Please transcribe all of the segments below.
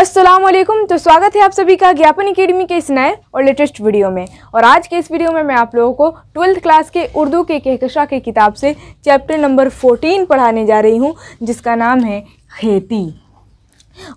अस्सलाम वालेकुम तो स्वागत है आप सभी का ज्ञापन अकेडमी के इस नए और लेटेस्ट वीडियो में और आज के इस वीडियो में मैं आप लोगों को ट्वेल्थ क्लास के उर्दू के कहकशा के किताब से चैप्टर नंबर 14 पढ़ाने जा रही हूँ जिसका नाम है खेती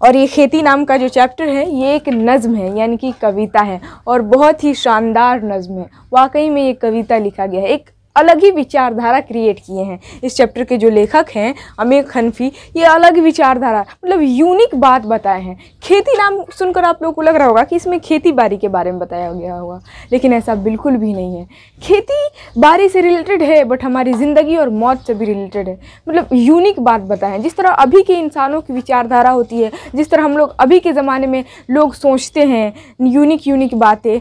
और ये खेती नाम का जो चैप्टर है ये एक नज़म है यानी कि कविता है और बहुत ही शानदार नज़म है वाकई में ये कविता लिखा गया है एक अलग ही विचारधारा क्रिएट किए हैं इस चैप्टर के जो लेखक हैं अमीर खनफी ये अलग विचारधारा मतलब यूनिक बात बताए हैं खेती नाम सुनकर आप लोग को लग रहा होगा कि इसमें खेती बाड़ी के बारे में बताया गया होगा लेकिन ऐसा बिल्कुल भी नहीं है खेती बाड़ी से रिलेटेड है बट हमारी ज़िंदगी और मौत से भी रिलेटेड है मतलब यूनिक बात बताएँ जिस तरह अभी के इंसानों की विचारधारा होती है जिस तरह हम लोग अभी के ज़माने में लोग सोचते हैं यूनिक यूनिक बातें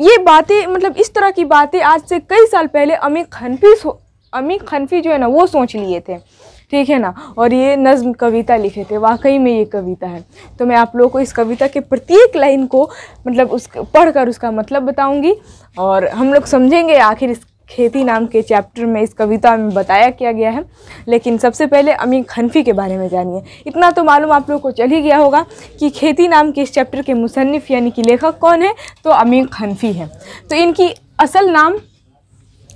ये बातें मतलब इस तरह की बातें आज से कई साल पहले अमी खनफी अमी खनफी जो है ना वो सोच लिए थे ठीक है ना और ये नज्म कविता लिखे थे वाकई में ये कविता है तो मैं आप लोगों को इस कविता के प्रत्येक लाइन को मतलब उस पढ़कर उसका मतलब बताऊंगी और हम लोग समझेंगे आखिर इस खेती नाम के चैप्टर में इस कविता में बताया किया गया है लेकिन सबसे पहले अमीर खनफी के बारे में जानिए इतना तो मालूम आप लोग को चल ही गया होगा कि खेती नाम के इस चैप्टर के मुसनफ़ यानी कि लेखक कौन है तो अमीर खनफी है तो इनकी असल नाम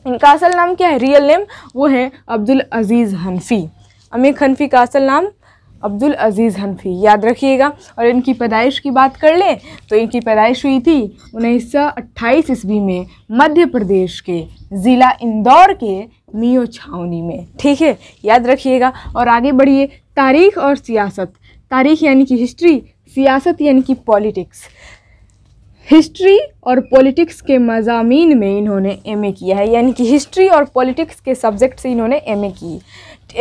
इनका असल नाम क्या है रियल नेम वो है अब्दुल अजीज़ हनफी अमीर खनफी का असल नाम अब्दुल अजीज़ हनफी याद रखिएगा और इनकी पैदाइश की बात कर लें तो इनकी पैदाइश हुई थी उन्नीस सौ अट्ठाईस ईस्वी में मध्य प्रदेश के ज़िला इंदौर के मियो छावनी में ठीक है याद रखिएगा और आगे बढ़िए तारीख और सियासत तारीख यानी कि हिस्ट्री सियासत यानी कि पॉलिटिक्स हिस्ट्री और पॉलिटिक्स के मजामी में इन्होंने एमए किया है यानी कि हिस्ट्री और पॉलिटिक्स के सब्जेक्ट से इन्होंने एमए की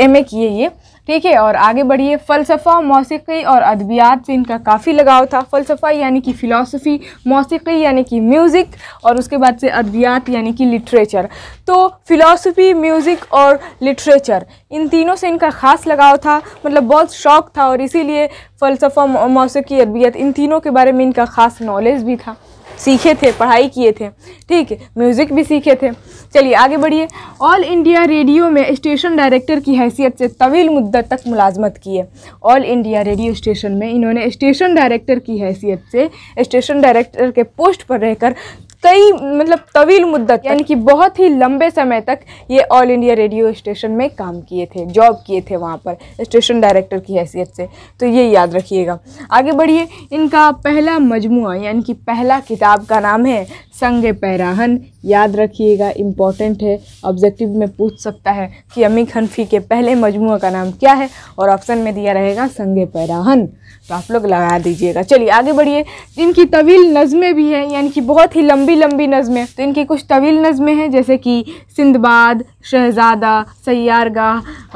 एमए किए ये ठीक है और आगे बढ़िए फ़लसफ़ा मौसीकी और अदबियात से इनका काफ़ी लगाव था फ़लसफ़ा यानी कि फ़िलासफ़ी मौसीकी यानी कि म्यूज़िक और उसके बाद से अदबियात यानी कि लिटरेचर तो फ़िलासफ़ी म्यूज़िक और लिटरेचर इन तीनों से इनका ख़ास लगाव था मतलब बहुत शौक़ था और इसीलिए फ़लसफ़ा मौसीकी अदबियात इन तीनों के बारे में इनका ख़ास नॉलेज भी था सीखे थे पढ़ाई किए थे ठीक है म्यूज़िक भी सीखे थे चलिए आगे बढ़िए ऑल इंडिया रेडियो में स्टेशन डायरेक्टर की हैसियत से तवील मुद्दत तक मुलाजमत की है ऑल इंडिया रेडियो स्टेशन में इन्होंने स्टेशन डायरेक्टर की हैसियत से स्टेशन डायरेक्टर के पोस्ट पर रहकर कई मतलब तवील मुद्दत यानी कि बहुत ही लंबे समय तक ये ऑल इंडिया रेडियो स्टेशन में काम किए थे जॉब किए थे वहाँ पर स्टेशन डायरेक्टर की हैसियत से तो ये याद रखिएगा आगे बढ़िए इनका पहला मजमू यानी कि पहला किताब का नाम है संग पैराहन याद रखिएगा इम्पॉर्टेंट है ऑब्जेक्टिव में पूछ सकता है कि अमी खनफी के पहले मजमू का नाम क्या है और ऑप्शन में दिया रहेगा संग पैराहन तो आप लोग लगा दीजिएगा चलिए आगे बढ़िए इनकी तवील नज़में भी हैं यानी कि बहुत ही लंबी लंबी नज़में तो इनकी कुछ तवील नज़में हैं जैसे कि सिंधबाद शहजादा सैारगा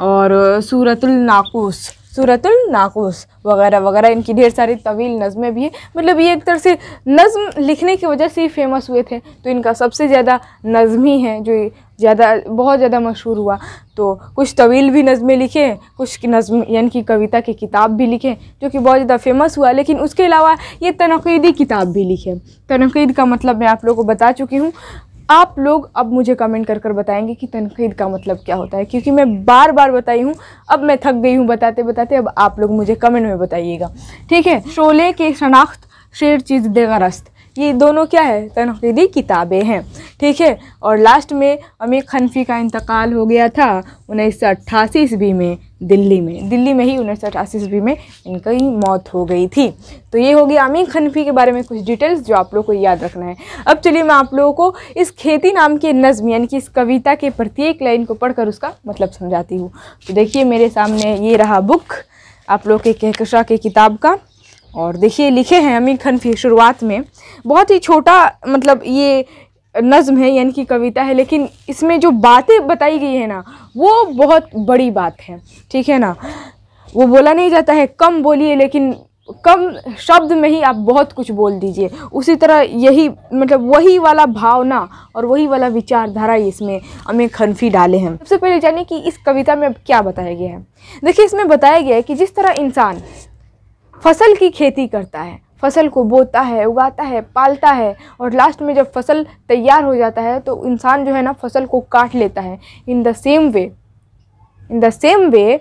और सूरतुल नाकूस सूरतुल नाकूस वगैरह वगैरह इनकी ढेर सारी तवील नज़में भी हैं मतलब ये एक तरह से नज़म लिखने की वजह से ही फेमस हुए थे तो इनका सबसे ज़्यादा नज़म ही है जो ज़्यादा बहुत ज़्यादा मशहूर हुआ तो कुछ तवील भी नज़में लिखे कुछ नज़म यानी कि कविता की किताब भी लिखे जो कि बहुत ज़्यादा फेमस हुआ लेकिन उसके अलावा ये तनकीदी किताब भी लिखे तनकीद का मतलब मैं आप लोगों को बता चुकी हूँ आप लोग अब मुझे कमेंट कर कर बताएंगे कि तनकीद का मतलब क्या होता है क्योंकि मैं बार बार बताई हूँ अब मैं थक गई हूँ बताते बताते अब आप लोग मुझे कमेंट में बताइएगा ठीक है शोले के शनाख्त शेर चीज़ देगरस्त ये दोनों क्या है तनकीदी किताबें हैं ठीक है और लास्ट में अमीर खनफी का इंतकाल हो गया था उन्नीस सौ अट्ठासी ईस्वी में दिल्ली में दिल्ली में ही उन्नीस सौ अठासी ईस्वी में इनकी मौत हो गई थी तो ये होगी आमिर खनफी के बारे में कुछ डिटेल्स जो आप लोग को याद रखना है अब चलिए मैं आप लोगों को इस खेती नाम की नज़म यानी कि इस कविता के प्रत्येक लाइन को पढ़कर उसका मतलब समझाती हूँ तो देखिए मेरे सामने ये रहा बुक आप लोग के कहकशा के किताब का और देखिए लिखे हैं अमीर खनफी शुरुआत में बहुत ही छोटा मतलब ये नज़म है यानी कि कविता है लेकिन इसमें जो बातें बताई गई है ना वो बहुत बड़ी बात है ठीक है ना वो बोला नहीं जाता है कम बोलिए लेकिन कम शब्द में ही आप बहुत कुछ बोल दीजिए उसी तरह यही मतलब वही वाला भावना और वही वाला विचारधारा इसमें हमें खनफी डाले हैं सबसे पहले जानिए कि इस कविता में क्या बताया गया है देखिए इसमें बताया गया है कि जिस तरह इंसान फसल की खेती करता है फसल को बोता है उगाता है पालता है और लास्ट में जब फसल तैयार हो जाता है तो इंसान जो है ना फसल को काट लेता है in the same way in the same way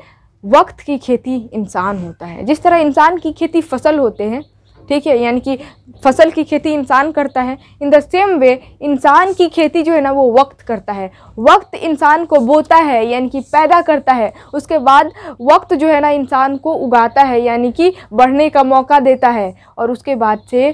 वक्त की खेती इंसान होता है जिस तरह इंसान की खेती फसल होते हैं ठीक है यानी कि फसल की खेती इंसान करता है इन द सेम वे इंसान की खेती जो है ना वो वक्त करता है वक्त इंसान को बोता है यानी कि पैदा करता है उसके बाद वक्त जो है ना इंसान को उगाता है यानी कि बढ़ने का मौका देता है और उसके बाद से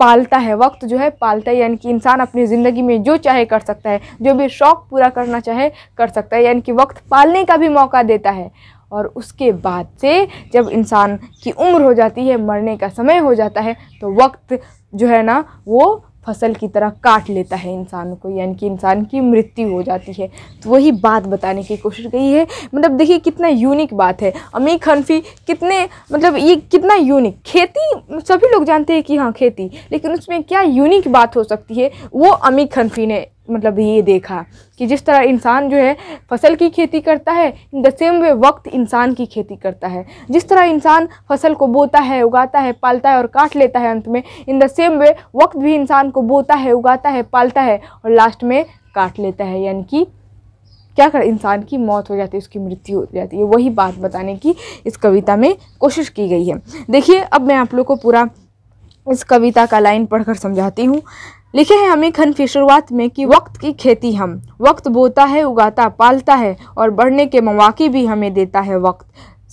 पालता है वक्त जो है पालता है यानी कि इंसान अपनी ज़िंदगी में जो चाहे कर सकता है जो भी शौक़ पूरा करना चाहे कर सकता है यानी कि वक्त पालने का भी मौका देता है और उसके बाद से जब इंसान की उम्र हो जाती है मरने का समय हो जाता है तो वक्त जो है ना वो फसल की तरह काट लेता है इंसान को यानी कि इंसान की मृत्यु हो जाती है तो वही बात बताने की कोशिश की है मतलब देखिए कितना यूनिक बात है अमीर खनफी कितने मतलब ये कितना यूनिक खेती सभी लोग जानते हैं कि हाँ खेती लेकिन उसमें क्या यूनिक बात हो सकती है वो अमीर खनफी ने मतलब ये देखा कि जिस तरह इंसान जो है फसल की खेती करता है इन द सेम वे वक्त इंसान की खेती करता है जिस तरह इंसान फसल को बोता है उगाता है पालता है और काट लेता है अंत में इन द सेम वे वक्त भी इंसान को बोता है उगाता है पालता है और लास्ट में काट लेता है यानी कि क्या कर इंसान की मौत हो जाती है उसकी मृत्यु हो जाती है वही बात बताने की इस कविता में कोशिश की गई है देखिए अब मैं आप लोग को पूरा इस कविता का लाइन पढ़कर समझाती हूँ लिखे हैं हमें खन की शुरुआत में कि वक्त की खेती हम वक्त बोता है उगाता पालता है और बढ़ने के मौाक़े भी हमें देता है वक्त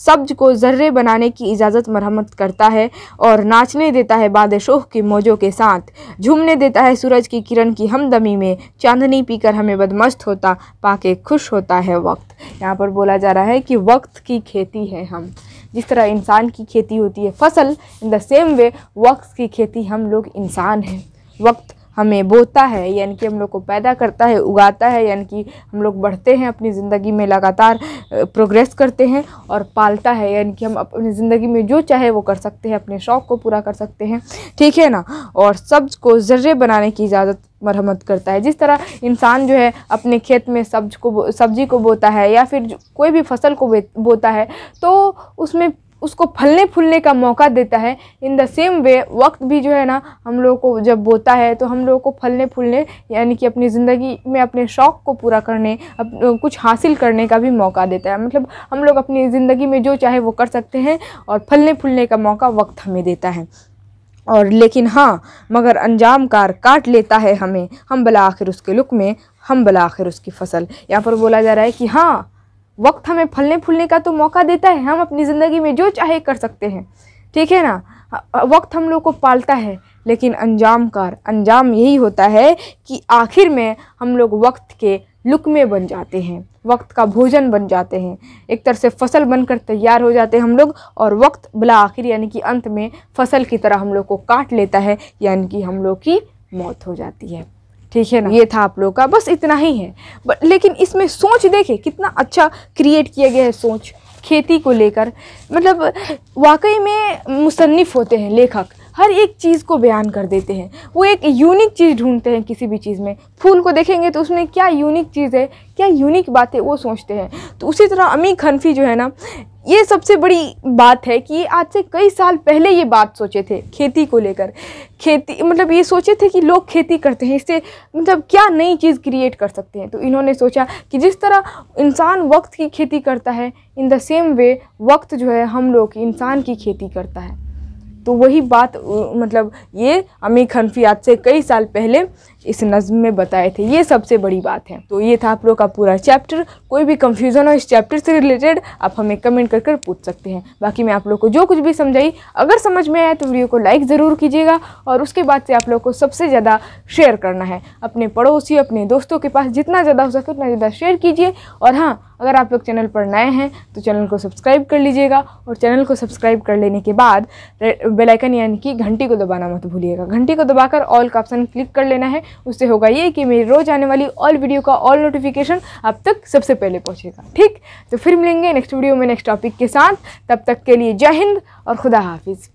सब्ज को जर्रे बनाने की इजाज़त मरहमत करता है और नाचने देता है बाद शोह के मौजों के साथ झूमने देता है सूरज की किरण की हमदमी में चांदनी पीकर हमें बदमस्त होता पाके खुश होता है वक्त यहाँ पर बोला जा रहा है कि वक्त की खेती है हम जिस तरह इंसान की खेती होती है फसल इन द सेम वे वक्त की खेती हम लोग इंसान हैं वक्त हमें बोता है यानी कि हम लोग को पैदा करता है उगाता है यानी कि हम लोग बढ़ते हैं अपनी ज़िंदगी में लगातार प्रोग्रेस करते हैं और पालता है यानी कि हम अपनी ज़िंदगी में जो चाहे वो कर सकते हैं अपने शौक़ को पूरा कर सकते हैं ठीक है ना और सब्ज को ज़र्रे बनाने की इजाज़त मरम्मत करता है जिस तरह इंसान जो है अपने खेत में सब्ज को सब्जी को बोता है या फिर कोई भी फसल को बोता है तो उसमें उसको फलने फूलने का मौका देता है इन द सेम वे वक्त भी जो है ना हम लोगों को जब बोता है तो हम लोगों को फलने फूलने यानी कि अपनी ज़िंदगी में अपने शौक़ को पूरा करने अप, कुछ हासिल करने का भी मौका देता है मतलब हम लोग अपनी ज़िंदगी में जो चाहे वो कर सकते हैं और फलने फूलने का मौका वक्त हमें देता है और लेकिन हाँ मगर अंजाम कार काट लेता है हमें हम बला आखिर उसके लुक में हम बला आखिर उसकी फसल यहाँ पर बोला जा रहा है कि हाँ वक्त हमें फलने फूलने का तो मौका देता है हम अपनी ज़िंदगी में जो चाहे कर सकते हैं ठीक है ना वक्त हम लोग को पालता है लेकिन अंजाम कार अंजाम यही होता है कि आखिर में हम लोग वक्त के लुकमे बन जाते हैं वक्त का भोजन बन जाते हैं एक तरह से फसल बनकर तैयार हो जाते हैं हम लोग और वक्त बला आखिर यानी कि अंत में फसल की तरह हम लोग को काट लेता है यानी कि हम लोग की मौत हो जाती है ठीक है ना ये था आप लोगों का बस इतना ही है बट लेकिन इसमें सोच देखे कितना अच्छा क्रिएट किया गया है सोच खेती को लेकर मतलब वाकई में मुसनफ़ होते हैं लेखक हर एक चीज़ को बयान कर देते हैं वो एक यूनिक चीज़ ढूंढते हैं किसी भी चीज़ में फूल को देखेंगे तो उसमें क्या यूनिक चीज़ है क्या यूनिक बात है वो सोचते हैं तो उसी तरह अमी खनफी जो है ना ये सबसे बड़ी बात है कि आज से कई साल पहले ये बात सोचे थे खेती को लेकर खेती मतलब ये सोचे थे कि लोग खेती करते हैं इससे मतलब क्या नई चीज़ क्रिएट कर सकते हैं तो इन्होंने सोचा कि जिस तरह इंसान वक्त की खेती करता है इन द सेम वे वक्त जो है हम लोग इंसान की खेती करता है तो वही बात मतलब ये अमीर खनफी आज से कई साल पहले इस नज़म में बताए थे ये सबसे बड़ी बात है तो ये था आप लोग का पूरा चैप्टर कोई भी कंफ्यूजन हो इस चैप्टर से रिलेटेड आप हमें कमेंट कर कर पूछ सकते हैं बाकी मैं आप लोग को जो कुछ भी समझाई अगर समझ में आया तो वीडियो को लाइक ज़रूर कीजिएगा और उसके बाद से आप लोग को सबसे ज़्यादा शेयर करना है अपने पड़ोसी अपने दोस्तों के पास जितना ज़्यादा हो सके उतना ज़्यादा शेयर कीजिए और हाँ अगर आप लोग चैनल पर नए हैं तो चैनल को सब्सक्राइब कर लीजिएगा और चैनल को सब्सक्राइब कर लेने के बाद बेलाइकन यानी कि घंटी को दबाना मत भूलिएगा घंटी को दबाकर ऑल का ऑप्शन क्लिक कर लेना है उससे होगा ये कि मेरी रोज़ आने वाली ऑल वीडियो का ऑल नोटिफिकेशन आप तक सबसे पहले पहुँचेगा ठीक तो फिर मिलेंगे नेक्स्ट वीडियो में नेक्स्ट टॉपिक के साथ तब तक के लिए जय हिंद और खुदा हाफिज़